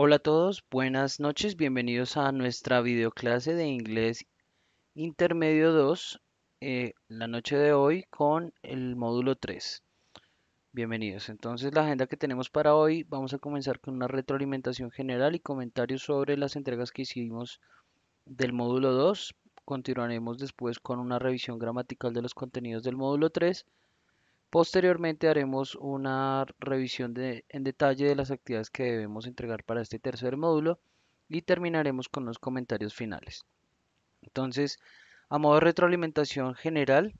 Hola a todos, buenas noches, bienvenidos a nuestra videoclase de inglés intermedio 2, eh, la noche de hoy con el módulo 3. Bienvenidos. Entonces la agenda que tenemos para hoy, vamos a comenzar con una retroalimentación general y comentarios sobre las entregas que hicimos del módulo 2. Continuaremos después con una revisión gramatical de los contenidos del módulo 3 Posteriormente haremos una revisión en detalle de las actividades que debemos entregar para este tercer módulo y terminaremos con los comentarios finales. Entonces, a modo de retroalimentación general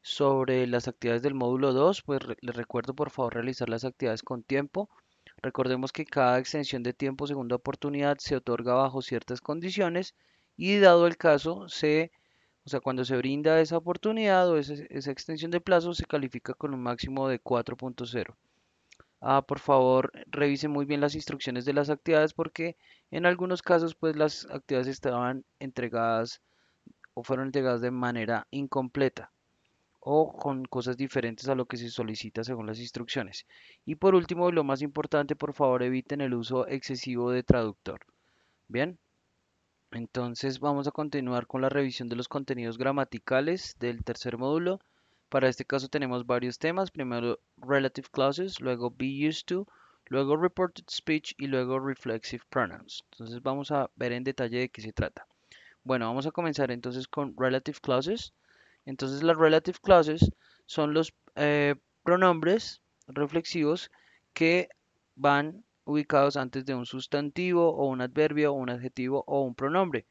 sobre las actividades del módulo 2, pues les recuerdo por favor realizar las actividades con tiempo. Recordemos que cada extensión de tiempo segunda oportunidad se otorga bajo ciertas condiciones y dado el caso se o sea, cuando se brinda esa oportunidad o esa, extensión de plazo, se califica con un máximo de 4.0. Ah, por favor, revisen muy bien las instrucciones de las actividades porque en algunos casos pues las actividades estaban entregadas o fueron entregadas de manera incompleta o con cosas diferentes a lo que se solicita según las instrucciones. Y por último, y lo más importante, por favor eviten el uso excesivo de traductor. Bien, entonces vamos a continuar con la revisión de los contenidos gramaticales del tercer módulo. Para este caso tenemos varios temas, primero relative clauses, luego be used to, luego reported speech y luego reflexive pronouns. Entonces vamos a ver en detalle de qué se trata. Bueno, vamos a comenzar entonces con relative clauses. Entonces las relative clauses son los eh, pronombres reflexivos que van ubicados antes de un sustantivo o un adverbio, o un adjetivo o un pronombre,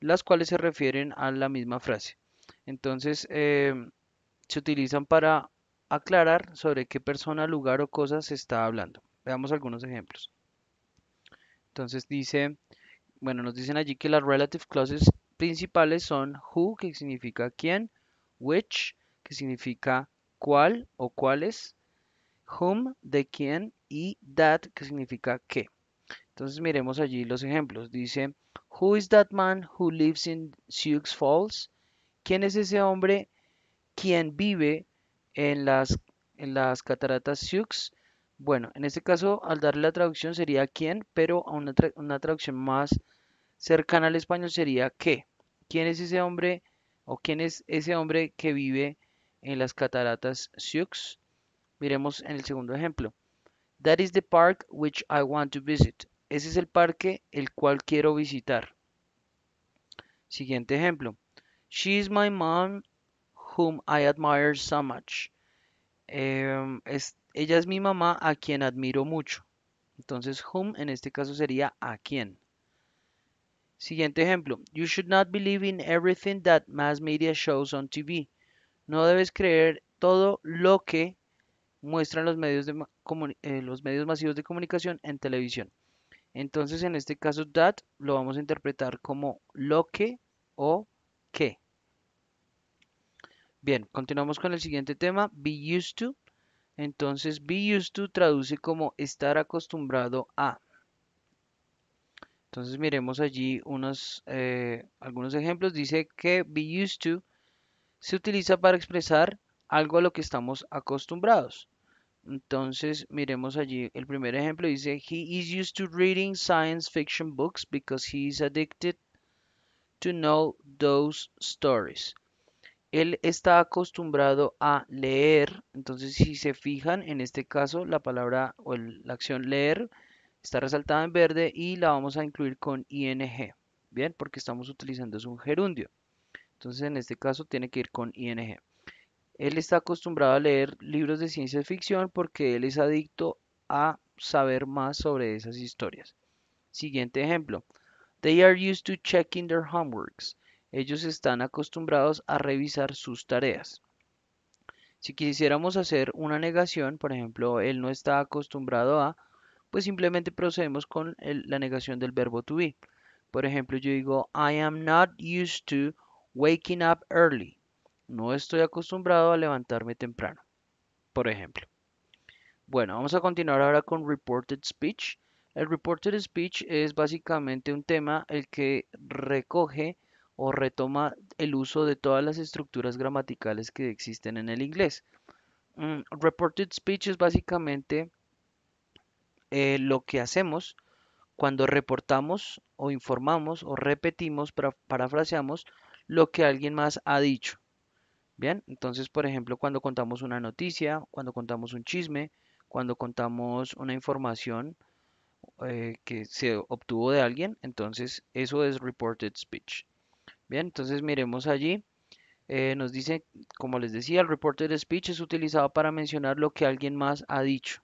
las cuales se refieren a la misma frase. Entonces, em, se utilizan para aclarar sobre qué persona, lugar o cosa se está hablando. Veamos algunos ejemplos. Entonces dice, bueno, nos dicen allí que las relative clauses principales son who, que significa quién, which, que significa cuál o cuáles, whom, de quién y that, que significa qué. Entonces miremos allí los ejemplos. Dice, who is that man who lives in Sioux Falls? ¿Quién es ese hombre quien vive en las, en las cataratas Sioux? Bueno, en este caso, al darle la traducción sería quién, pero a una, traducción más cercana al español sería que ¿Quién es ese hombre o quién es ese hombre que vive en las cataratas Sioux? Miremos en el segundo ejemplo. That is the park which I want to visit. Ese es el parque el cual quiero visitar. Siguiente ejemplo. She is my mom whom I admire so much. Em, ella es mi mamá a quien admiro mucho. Entonces, whom en este caso sería a quien. Siguiente ejemplo. You should not believe in everything that mass media shows on TV. No debes creer todo lo que muestran los medios, eh, los medios masivos de comunicación en televisión. Entonces, en este caso, that lo vamos a interpretar como lo que o que. Bien, continuamos con el siguiente tema, be used to. Entonces, be used to traduce como estar acostumbrado a. Entonces, miremos allí unos, eh, algunos ejemplos. Dice que be used to se utiliza para expresar algo a lo que estamos acostumbrados. Entonces, miremos allí el primer ejemplo. Dice, he is used to reading science fiction books because he is addicted to know those stories. Él está acostumbrado a leer. Entonces, si se fijan, en este caso, la palabra o la acción leer está resaltada en verde y la vamos a incluir con ing. Bien, porque estamos utilizando es un gerundio. Entonces, en este caso, tiene que ir con ing. Él está acostumbrado a leer libros de ciencia ficción porque él es adicto a saber más sobre esas historias. Siguiente ejemplo. They are used to checking their homeworks. Ellos están acostumbrados a revisar sus tareas. Si quisiéramos hacer una negación, por ejemplo, él no está acostumbrado a, pues simplemente procedemos con la negación del verbo to be. Por ejemplo, yo digo, I am not used to waking up early. No estoy acostumbrado a levantarme temprano, por ejemplo. Bueno, vamos a continuar ahora con Reported Speech. El Reported Speech es básicamente un tema el que recoge o retoma el uso de todas las estructuras gramaticales que existen en el inglés. Mm, reported Speech es básicamente eh, lo que hacemos cuando reportamos o informamos o repetimos, parafraseamos lo que alguien más ha dicho. Bien, entonces, por ejemplo, cuando contamos una noticia, cuando contamos un chisme, cuando contamos una información eh, que se obtuvo de alguien, entonces eso es reported speech. Bien, entonces miremos allí. Eh, nos dice, como les decía, el reported speech es utilizado para mencionar lo que alguien más ha dicho.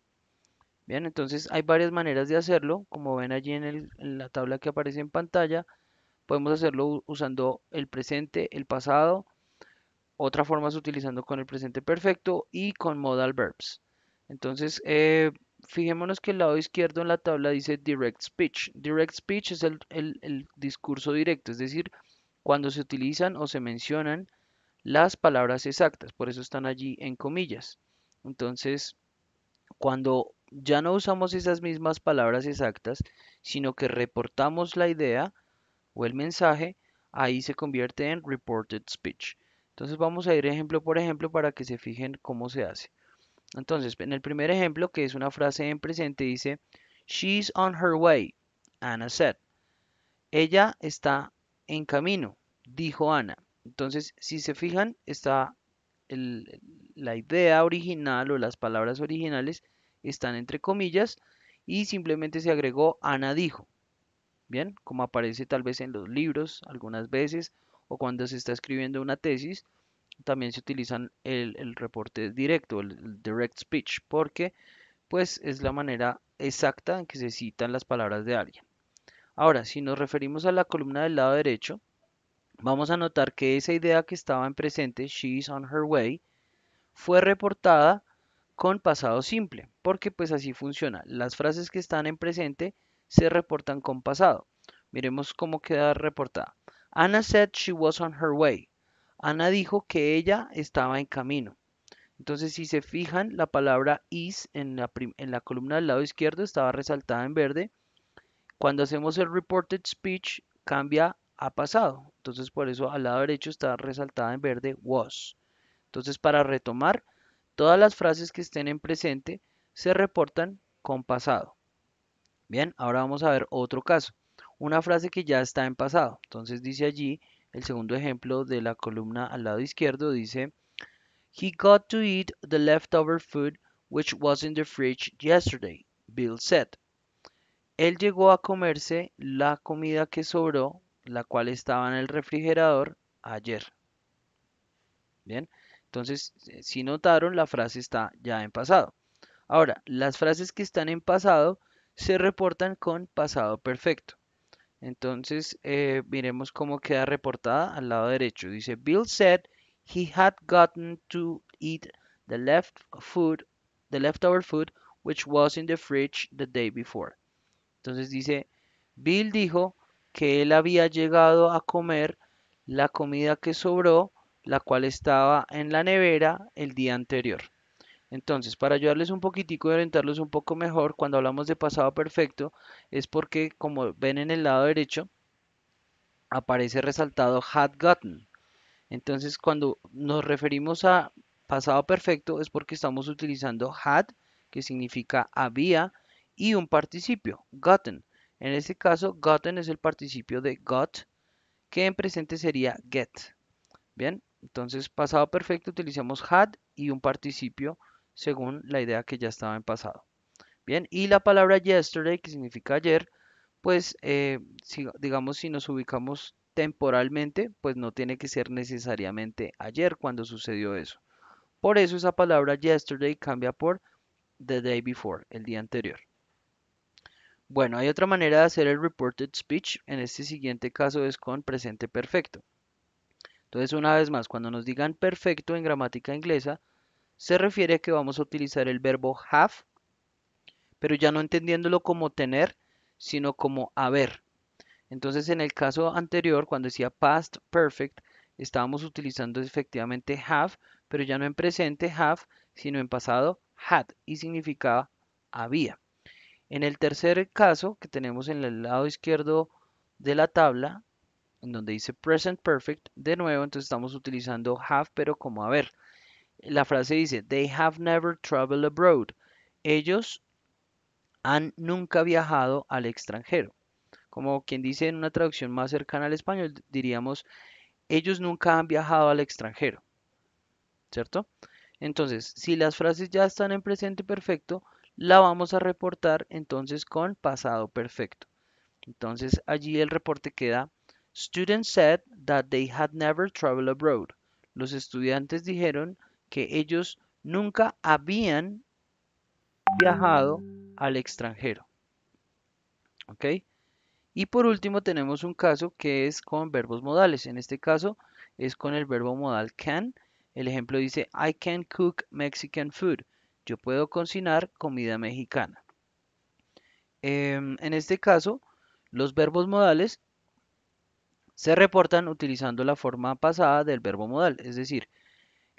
Bien, entonces hay varias maneras de hacerlo. Como ven allí en la tabla que aparece en pantalla, podemos hacerlo usando el presente, el pasado, otra forma es utilizando con el presente perfecto y con modal verbs. Entonces, eh, fijémonos que el lado izquierdo en la tabla dice direct speech. Direct speech es el, el discurso directo, es decir, cuando se utilizan o se mencionan las palabras exactas, por eso están allí en comillas. Entonces, cuando ya no usamos esas mismas palabras exactas, sino que reportamos la idea o el mensaje, ahí se convierte en reported speech. Entonces vamos a ir ejemplo por ejemplo para que se fijen cómo se hace. Entonces, en el primer ejemplo, que es una frase en presente, dice, She's on her way, Anna said. Ella está en camino, dijo Ana. Entonces, si se fijan, está la idea original o las palabras originales están entre comillas y simplemente se agregó Ana dijo. Bien, como aparece tal vez en los libros algunas veces o cuando se está escribiendo una tesis, también se utilizan el, reporte directo, el, direct speech, porque pues es la manera exacta en que se citan las palabras de alguien. Ahora, si nos referimos a la columna del lado derecho, vamos a notar que esa idea que estaba en presente, she is on her way, fue reportada con pasado simple, porque pues así funciona. Las frases que están en presente se reportan con pasado. Miremos cómo queda reportada. Anna said she was on her way. Ana dijo que ella estaba en camino. Entonces, si se fijan, la palabra is en la, en la columna del lado izquierdo estaba resaltada en verde. Cuando hacemos el reported speech, cambia a pasado. Entonces, por eso al lado derecho está resaltada en verde was. Entonces, para retomar, todas las frases que estén en presente se reportan con pasado. Bien, ahora vamos a ver otro caso una frase que ya está en pasado. Entonces dice allí, el segundo ejemplo de la columna al lado izquierdo dice, He got to eat the leftover food which was in the fridge yesterday, Bill said. Él llegó a comerse la comida que sobró, la cual estaba en el refrigerador ayer. Bien, entonces, eh, si notaron, la frase está ya en pasado. Ahora, las frases que están en pasado se reportan con pasado perfecto. Entonces, eh, miremos cómo queda reportada al lado derecho. Dice, Bill said he had gotten to eat the left food, the leftover food which was in the fridge the day before. Entonces dice, Bill dijo que él había llegado a comer la comida que sobró, la cual estaba en la nevera el día anterior. Entonces, para ayudarles un poquitico y orientarlos un poco mejor, cuando hablamos de pasado perfecto, es porque, como ven en el lado derecho, aparece resaltado had gotten. Entonces, cuando nos referimos a pasado perfecto, es porque estamos utilizando had, que significa había, y un participio, gotten. En este caso, gotten es el participio de got, que en presente sería get. Bien, entonces pasado perfecto utilizamos had y un participio según la idea que ya estaba en pasado. Bien, y la palabra yesterday, que significa ayer, pues eh, digamos si nos ubicamos temporalmente, pues no tiene que ser necesariamente ayer cuando sucedió eso. Por eso esa palabra yesterday cambia por the day before, el día anterior. Bueno, hay otra manera de hacer el reported speech. En este siguiente caso es con presente perfecto. Entonces, una vez más, cuando nos digan perfecto en gramática inglesa, se refiere a que vamos a utilizar el verbo have, pero ya no entendiéndolo como tener, sino como haber. Entonces, en el caso anterior, cuando decía past perfect, estábamos utilizando efectivamente have, pero ya no en presente have, sino en pasado had, y significaba había. En el tercer caso, que tenemos en el lado izquierdo de la tabla, en donde dice present perfect, de nuevo, entonces estamos utilizando have, pero como haber la frase dice, They have never traveled abroad. Ellos han nunca viajado al extranjero. Como quien dice en una traducción más cercana al español, diríamos, ellos nunca han viajado al extranjero. ¿Cierto? Entonces, si las frases ya están en presente perfecto, la vamos a reportar entonces con pasado perfecto. Entonces, allí el reporte queda, Students said that they had never traveled abroad. Los estudiantes dijeron que ellos nunca habían viajado al extranjero. ¿Ok? Y por último tenemos un caso que es con verbos modales. En este caso es con el verbo modal can. El ejemplo dice, I can cook Mexican food. Yo puedo cocinar comida mexicana. Em, en este caso, los verbos modales se reportan utilizando la forma pasada del verbo modal. Es decir,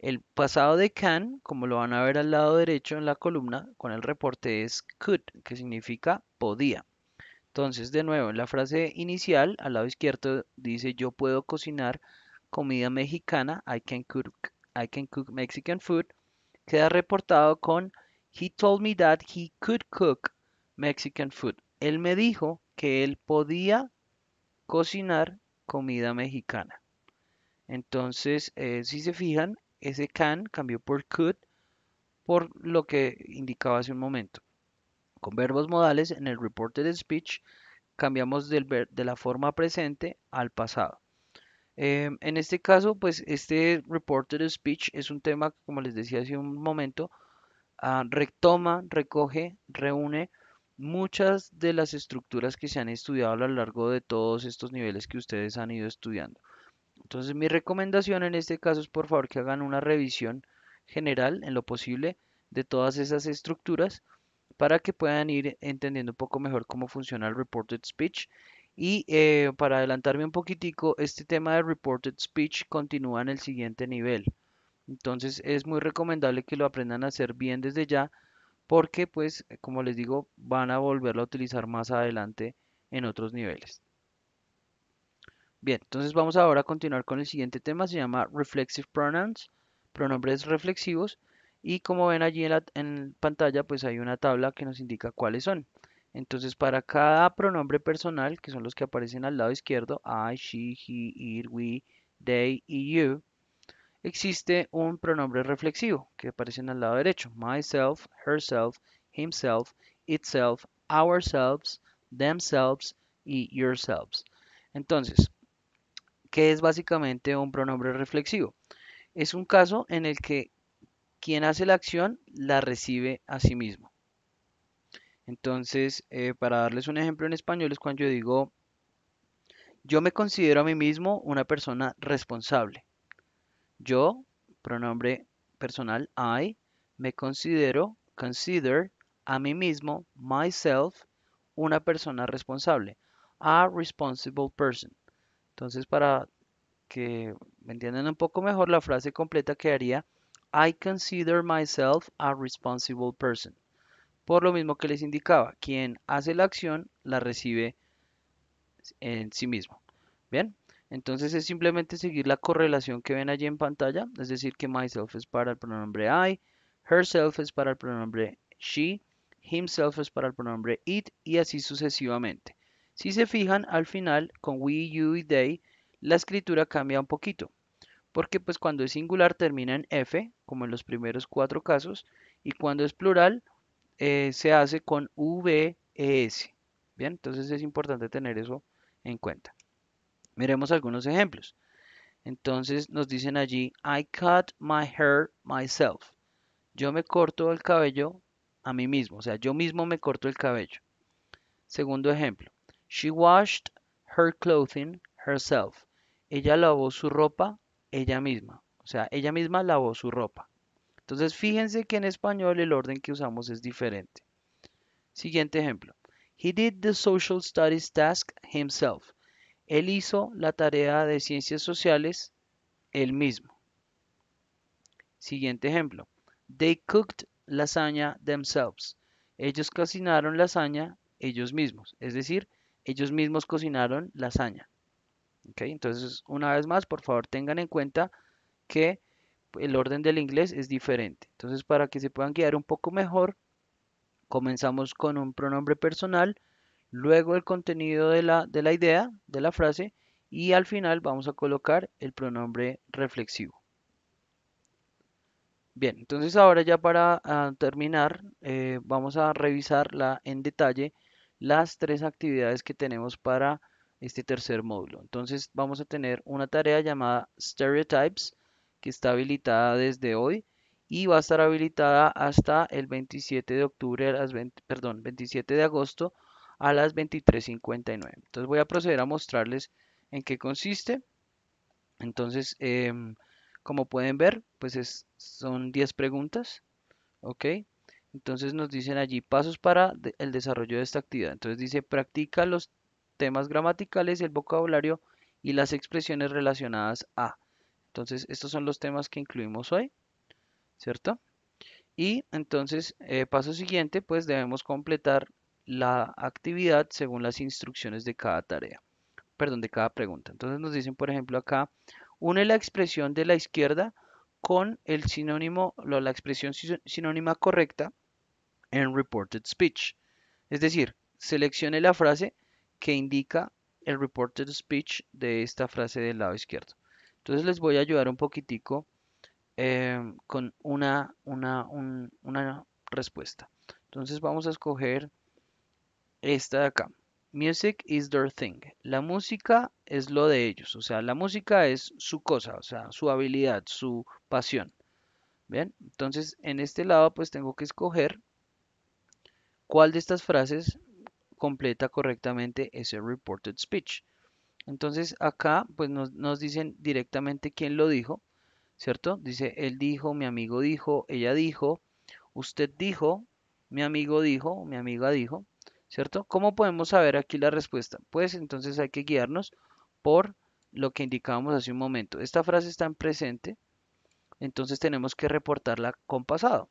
el pasado de can, como lo van a ver al lado derecho en la columna, con el reporte es could, que significa podía. Entonces, de nuevo, en la frase inicial, al lado izquierdo dice yo puedo cocinar comida mexicana, I can cook, Mexican food. Queda reportado con he told me that he could cook Mexican food. Él me dijo que él podía cocinar comida mexicana. Entonces, eh, si se fijan, ese can cambió por could por lo que indicaba hace un momento. Con verbos modales en el reported speech cambiamos de la forma presente al pasado. Em, en este caso, pues este reported speech es un tema que, como les decía hace un momento, ah, retoma, recoge, reúne muchas de las estructuras que se han estudiado a lo largo de todos estos niveles que ustedes han ido estudiando. Entonces mi recomendación en este caso es por favor que hagan una revisión general en lo posible de todas esas estructuras para que puedan ir entendiendo un poco mejor cómo funciona el reported speech. Y eh, para adelantarme un poquitico, este tema de reported speech continúa en el siguiente nivel. Entonces es muy recomendable que lo aprendan a hacer bien desde ya porque pues como les digo van a volverlo a utilizar más adelante en otros niveles. Bien, entonces vamos ahora a continuar con el siguiente tema, se llama Reflexive Pronouns, pronombres reflexivos, y como ven allí en, la, pantalla, pues hay una tabla que nos indica cuáles son. Entonces, para cada pronombre personal, que son los que aparecen al lado izquierdo, I, she, he, it, we, they y you, existe un pronombre reflexivo que en al lado derecho, myself, herself, himself, itself, ourselves, themselves y yourselves. Entonces, que es básicamente un pronombre reflexivo. Es un caso en el que quien hace la acción la recibe a sí mismo. Entonces, eh, para darles un ejemplo en español es cuando yo digo, yo me considero a mí mismo una persona responsable. Yo, pronombre personal I, me considero, consider, a mí mismo, myself, una persona responsable. A responsible person. Entonces, para que me entiendan un poco mejor, la frase completa quedaría I consider myself a responsible person. Por lo mismo que les indicaba, quien hace la acción la recibe en sí mismo. Bien, entonces es simplemente seguir la correlación que ven allí en pantalla, es decir, que myself es para el pronombre I, herself es para el pronombre she, himself es para el pronombre it y así sucesivamente. Si se fijan, al final, con we, you y they, la escritura cambia un poquito, porque pues cuando es singular termina en f, como en los primeros cuatro casos, y cuando es plural eh, se hace con e S. Bien, entonces es importante tener eso en cuenta. Miremos algunos ejemplos. Entonces nos dicen allí, I cut my hair myself. Yo me corto el cabello a mí mismo, o sea, yo mismo me corto el cabello. Segundo ejemplo, She washed her clothing herself. Ella lavó su ropa ella misma. O sea, ella misma lavó su ropa. Entonces, fíjense que en español el orden que usamos es diferente. Siguiente ejemplo. He did the social studies task himself. Él hizo la tarea de ciencias sociales él mismo. Siguiente ejemplo. They cooked lasagna themselves. Ellos cocinaron lasaña ellos mismos. Es decir, ellos mismos cocinaron lasaña. ¿Okay? Entonces, una vez más, por favor, tengan en cuenta que el orden del inglés es diferente. Entonces, para que se puedan guiar un poco mejor, comenzamos con un pronombre personal, luego el contenido de la, idea, de la frase, y al final vamos a colocar el pronombre reflexivo. Bien, entonces ahora ya para ah, terminar, eh, vamos a revisar en detalle las tres actividades que tenemos para este tercer módulo. Entonces vamos a tener una tarea llamada Stereotypes que está habilitada desde hoy y va a estar habilitada hasta el 27 de octubre, a las 20, perdón, 27 de agosto a las 23.59. Entonces voy a proceder a mostrarles en qué consiste. Entonces, em, como pueden ver, pues son 10 preguntas, ¿ok? Entonces nos dicen allí pasos para el desarrollo de esta actividad. Entonces dice practica los temas gramaticales, el vocabulario y las expresiones relacionadas a. Entonces estos son los temas que incluimos hoy, ¿cierto? Y entonces, eh, paso siguiente, pues debemos completar la actividad según las instrucciones de cada tarea, perdón, de cada pregunta. Entonces nos dicen, por ejemplo, acá, une la expresión de la izquierda con el sinónimo, la expresión sinónima correcta en Reported Speech. Es decir, seleccione la frase que indica el Reported Speech de esta frase del lado izquierdo. Entonces les voy a ayudar un poquitico em, con una, una, una respuesta. Entonces vamos a escoger esta de acá. Music is their thing. La música es lo de ellos, o sea, la música es su cosa, o sea, su habilidad, su pasión. Bien, entonces en este lado pues tengo que escoger cuál de estas frases completa correctamente ese reported speech. Entonces acá pues nos, nos, dicen directamente quién lo dijo, ¿cierto? Dice, él dijo, mi amigo dijo, ella dijo, usted dijo, mi amigo dijo, mi amiga dijo, ¿cierto? ¿Cómo podemos saber aquí la respuesta? Pues entonces hay que guiarnos por lo que indicábamos hace un momento. Esta frase está en presente, entonces tenemos que reportarla con pasado.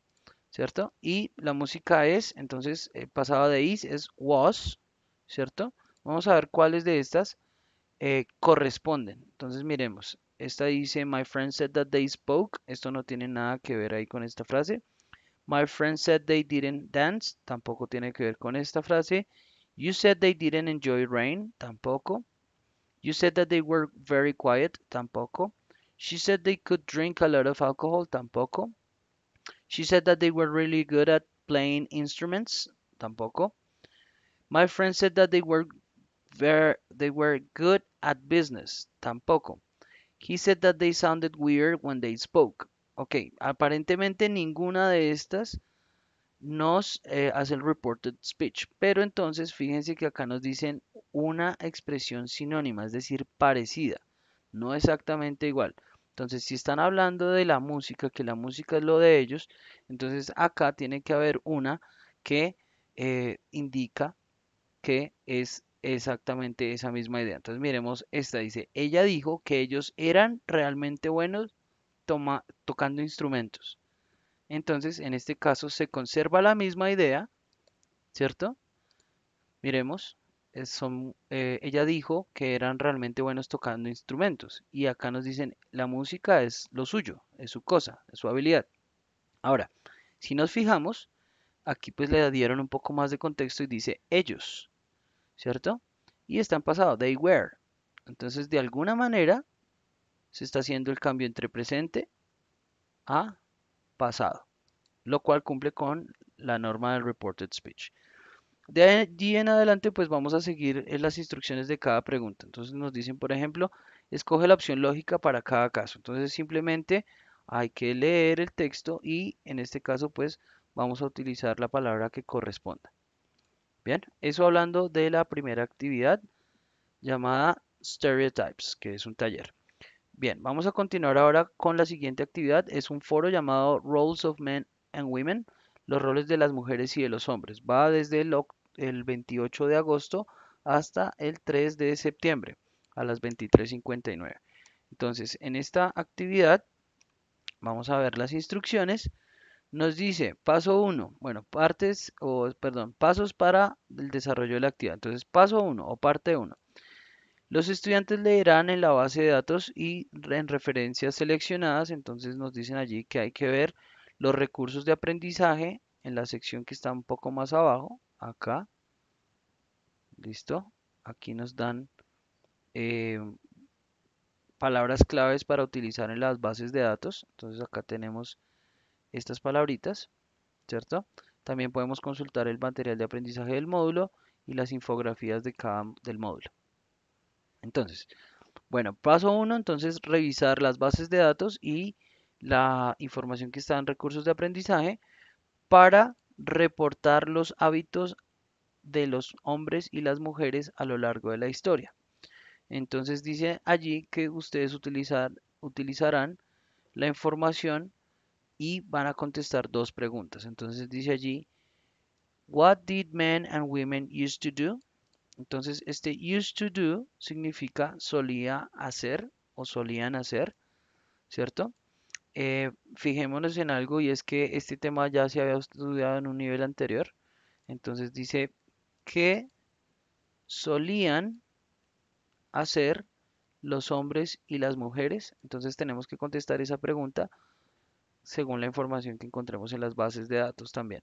¿cierto? Y la música es, entonces, el eh, pasado de is, es was, ¿cierto? Vamos a ver cuáles de estas eh, corresponden. Entonces, miremos. Esta dice, my friend said that they spoke. Esto no tiene nada que ver ahí con esta frase. My friend said they didn't dance. Tampoco tiene que ver con esta frase. You said they didn't enjoy rain. Tampoco. You said that they were very quiet. Tampoco. She said they could drink a lot of alcohol. Tampoco. She said that they were really good at playing instruments. Tampoco. My friend said that they were they were good at business. Tampoco. He said that they sounded weird when they spoke. Ok, aparentemente ninguna de estas nos eh, hace el reported speech. Pero entonces fíjense que acá nos dicen una expresión sinónima, es decir, parecida. No exactamente igual. Entonces, si están hablando de la música, que la música es lo de ellos, entonces acá tiene que haber una que eh, indica que es exactamente esa misma idea. Entonces, miremos esta, dice, ella dijo que ellos eran realmente buenos tocando instrumentos. Entonces, en este caso se conserva la misma idea, ¿cierto? Miremos. Eh, eh, ella dijo que eran realmente buenos tocando instrumentos y acá nos dicen la música es lo suyo, es su cosa, es su habilidad. Ahora, si nos fijamos, aquí pues le dieron un poco más de contexto y dice ellos, ¿cierto? Y están pasado, they were. Entonces, de alguna manera, se está haciendo el cambio entre presente a pasado, lo cual cumple con la norma del reported speech. De allí en adelante, pues vamos a seguir eh, las instrucciones de cada pregunta. Entonces nos dicen, por ejemplo, escoge la opción lógica para cada caso. Entonces simplemente hay que leer el texto y en este caso, pues vamos a utilizar la palabra que corresponda. Bien, eso hablando de la primera actividad llamada Stereotypes, que es un taller. Bien, vamos a continuar ahora con la siguiente actividad. Es un foro llamado Roles of Men and Women, los roles de las mujeres y de los hombres. Va desde el el 28 de agosto hasta el 3 de septiembre a las 23.59. Entonces, en esta actividad, vamos a ver las instrucciones. Nos dice, paso 1, bueno, partes, o perdón, pasos para el desarrollo de la actividad. Entonces, paso 1 o parte 1. Los estudiantes leerán en la base de datos y en referencias seleccionadas, entonces nos dicen allí que hay que ver los recursos de aprendizaje en la sección que está un poco más abajo, acá. ¿Listo? Aquí nos dan eh, palabras claves para utilizar en las bases de datos. Entonces acá tenemos estas palabritas, ¿cierto? También podemos consultar el material de aprendizaje del módulo y las infografías de cada, del módulo. Entonces, bueno, paso 1, entonces revisar las bases de datos y la información que está en recursos de aprendizaje para reportar los hábitos de los hombres y las mujeres a lo largo de la historia. Entonces dice allí que ustedes utilizarán la información y van a contestar dos preguntas. Entonces dice allí, What did men and women used to do? Entonces este used to do significa solía hacer o solían hacer, ¿cierto? Eh, fijémonos en algo y es que este tema ya se había estudiado en un nivel anterior. Entonces dice que solían hacer los hombres y las mujeres. Entonces tenemos que contestar esa pregunta según la información que encontremos en las bases de datos también.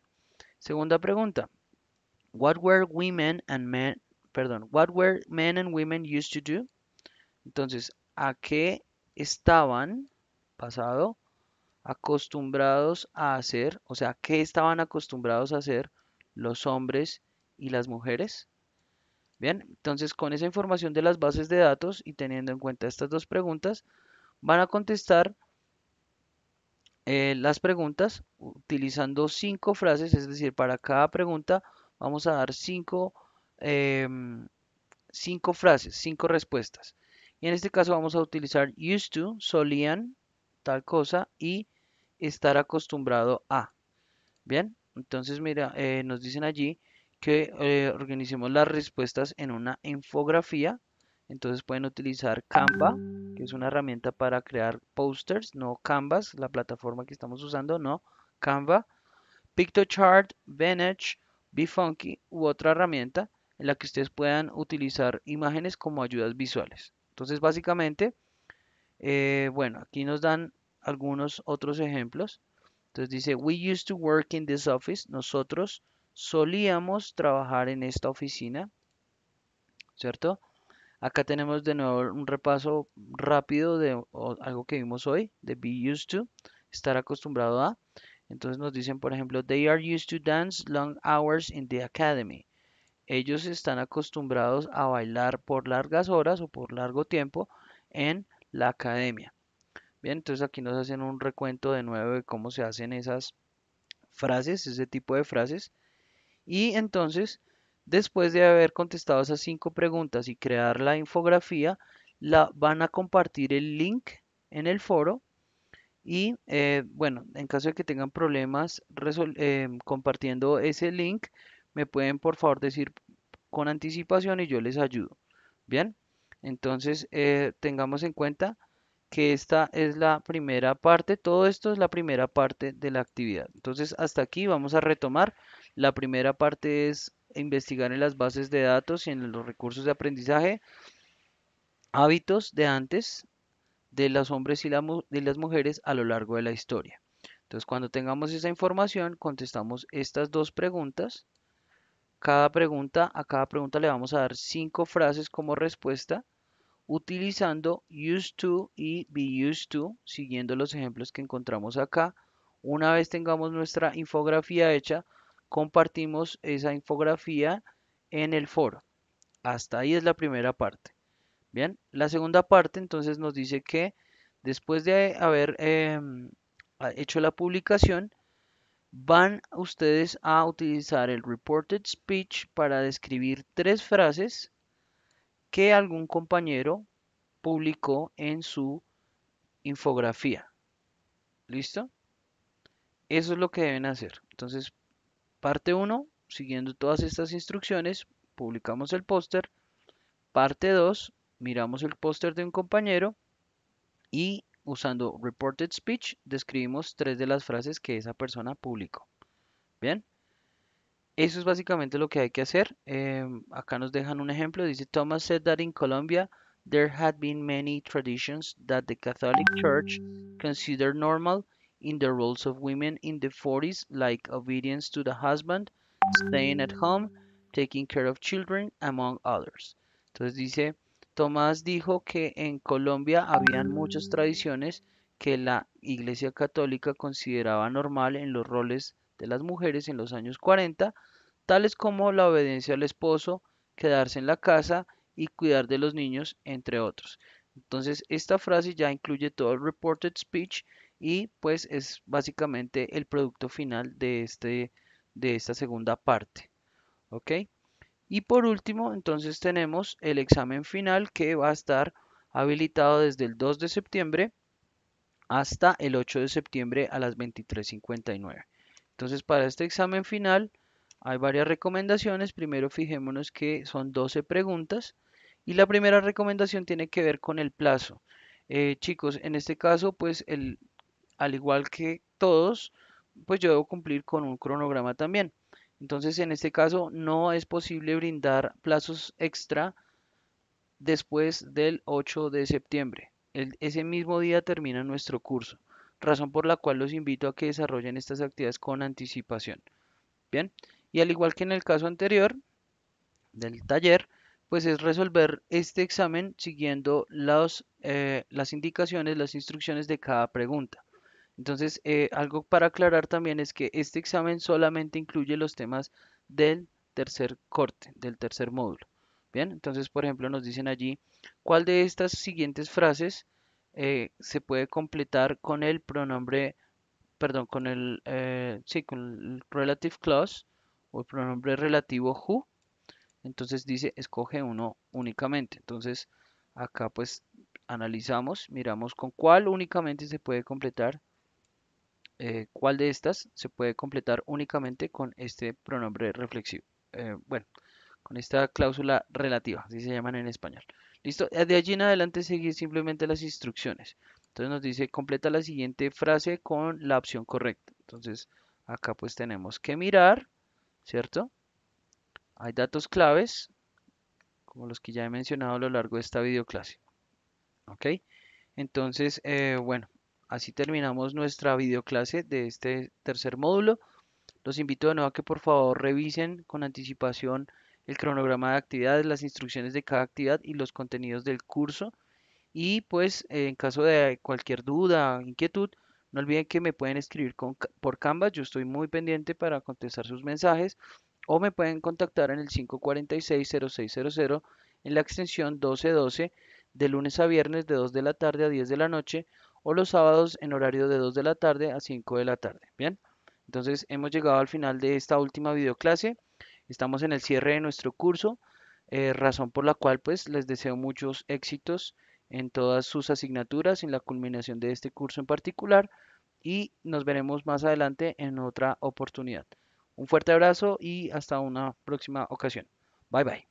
Segunda pregunta. What were women and men, perdón, what were men and women used to do? Entonces, ¿a qué estaban pasado acostumbrados a hacer, o sea, qué estaban acostumbrados a hacer los hombres y las mujeres. Bien, entonces con esa información de las bases de datos y teniendo en cuenta estas dos preguntas, van a contestar eh, las preguntas utilizando cinco frases, es decir, para cada pregunta vamos a dar cinco, em, cinco frases, cinco respuestas. Y en este caso vamos a utilizar used to, solían, tal cosa y estar acostumbrado a. Bien, entonces mira, eh, nos dicen allí que eh, organicemos las respuestas en una infografía. Entonces pueden utilizar Canva, que es una herramienta para crear posters, no Canvas, la plataforma que estamos usando, no Canva. PictoChart, Venet, BeFunky u otra herramienta en la que ustedes puedan utilizar imágenes como ayudas visuales. Entonces básicamente, eh, bueno, aquí nos dan algunos otros ejemplos. Entonces dice, we used to work in this office. Nosotros solíamos trabajar en esta oficina, ¿cierto? Acá tenemos de nuevo un repaso rápido de algo que vimos hoy, de be used to, estar acostumbrado a. Entonces nos dicen, por ejemplo, they are used to dance long hours in the academy. Ellos están acostumbrados a bailar por largas horas o por largo tiempo en la academia entonces aquí nos hacen un recuento de nuevo de cómo se hacen esas frases, ese tipo de frases. Y entonces, después de haber contestado esas cinco preguntas y crear la infografía, la van a compartir el link en el foro. Y eh, bueno, en caso de que tengan problemas eh, compartiendo ese link, me pueden por favor decir con anticipación y yo les ayudo. Bien, entonces eh, tengamos en cuenta que esta es la primera parte, todo esto es la primera parte de la actividad. Entonces, hasta aquí vamos a retomar. La primera parte es investigar en las bases de datos y en los recursos de aprendizaje hábitos de antes de los hombres y las mujeres a lo largo de la historia. Entonces, cuando tengamos esa información, contestamos estas dos preguntas. Cada pregunta, a cada pregunta le vamos a dar cinco frases como respuesta utilizando used to y be used to, siguiendo los ejemplos que encontramos acá. Una vez tengamos nuestra infografía hecha, compartimos esa infografía en el foro. Hasta ahí es la primera parte. Bien, la segunda parte entonces nos dice que después de haber em, hecho la publicación, van ustedes a utilizar el reported speech para describir tres frases que algún compañero publicó en su infografía. ¿Listo? Eso es lo que deben hacer. Entonces, parte 1, siguiendo todas estas instrucciones, publicamos el póster. Parte 2, miramos el póster de un compañero y usando Reported Speech describimos tres de las frases que esa persona publicó. Bien. Eso es básicamente lo que hay que hacer. Em, acá nos dejan un ejemplo. Dice, Thomas said that in Colombia there had been many traditions that the Catholic Church considered normal in the roles of women in the 40s, like obedience to the husband, staying at home, taking care of children, among others. Entonces dice, Tomás dijo que en Colombia habían muchas tradiciones que la Iglesia Católica consideraba normal en los roles de las mujeres en los años 40, tales como la obediencia al esposo, quedarse en la casa y cuidar de los niños, entre otros. Entonces, esta frase ya incluye todo el reported speech y pues es básicamente el producto final de, este, de esta segunda parte. ¿Ok? Y por último, entonces tenemos el examen final que va a estar habilitado desde el 2 de septiembre hasta el 8 de septiembre a las 23.59. Entonces, para este examen final, hay varias recomendaciones. Primero fijémonos que son 12 preguntas y la primera recomendación tiene que ver con el plazo. Eh, chicos, en este caso, pues el, al igual que todos, pues yo debo cumplir con un cronograma también. Entonces, en este caso, no es posible brindar plazos extra después del 8 de septiembre. ese mismo día termina nuestro curso, razón por la cual los invito a que desarrollen estas actividades con anticipación. Bien. Y al igual que en el caso anterior del taller, pues es resolver este examen siguiendo eh, las indicaciones, las instrucciones de cada pregunta. Entonces, eh, algo para aclarar también es que este examen solamente incluye los temas del tercer corte, del tercer módulo. Bien, entonces, por ejemplo, nos dicen allí cuál de estas siguientes frases eh, se puede completar con el pronombre, perdón, con el, con el relative clause o el pronombre relativo who, entonces dice escoge uno únicamente. Entonces acá pues analizamos, miramos con cuál únicamente se puede completar, eh, cuál de estas se puede completar únicamente con este pronombre reflexivo. Eh, bueno, con esta cláusula relativa, así se llaman en español. Listo, eh, de allí en adelante seguir simplemente las instrucciones. Entonces nos dice completa la siguiente frase con la opción correcta. Entonces acá pues tenemos que mirar ¿cierto? Hay datos claves, como los que ya he mencionado a lo largo de esta videoclase. ¿Ok? Entonces, eh, bueno, así terminamos nuestra videoclase de este tercer módulo. Los invito de nuevo a que por favor revisen con anticipación el cronograma de actividades, las instrucciones de cada actividad y los contenidos del curso. Y pues en caso de cualquier duda, inquietud, no olviden que me pueden escribir por Canvas, yo estoy muy pendiente para contestar sus mensajes o me pueden contactar en el 546-0600 en la extensión 1212 de lunes a viernes de 2 de la tarde a 10 de la noche o los sábados en horario de 2 de la tarde a 5 de la tarde. Bien, entonces hemos llegado al final de esta última videoclase. Estamos en el cierre de nuestro curso, eh, razón por la cual pues les deseo muchos éxitos en todas sus asignaturas, en la culminación de este curso en particular, y nos veremos más adelante en otra oportunidad. Un fuerte abrazo y hasta una próxima ocasión. Bye bye.